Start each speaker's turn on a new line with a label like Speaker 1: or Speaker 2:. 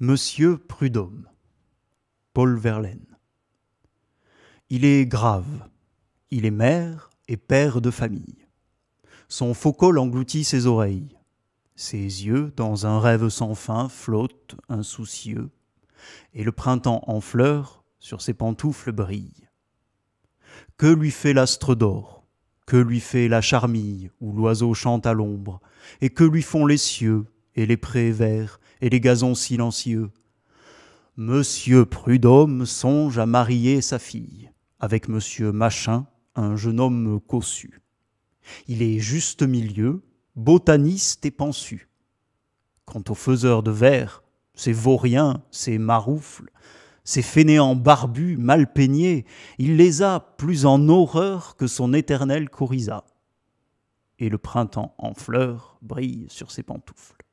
Speaker 1: Monsieur Prudhomme, Paul Verlaine. Il est grave, il est mère et père de famille. Son faux col engloutit ses oreilles. Ses yeux, dans un rêve sans fin, flottent, insoucieux, et le printemps en fleurs sur ses pantoufles brille. Que lui fait l'astre d'or Que lui fait la charmille où l'oiseau chante à l'ombre Et que lui font les cieux et les prés verts et les gazons silencieux. Monsieur Prudhomme songe à marier sa fille avec Monsieur Machin, un jeune homme cossu. Il est juste milieu, botaniste et pensu. Quant aux faiseurs de verre, ces vauriens, ces maroufles, ces fainéants barbus, mal peignés, il les a plus en horreur que son éternel coryza. Et le printemps en fleurs brille sur ses pantoufles.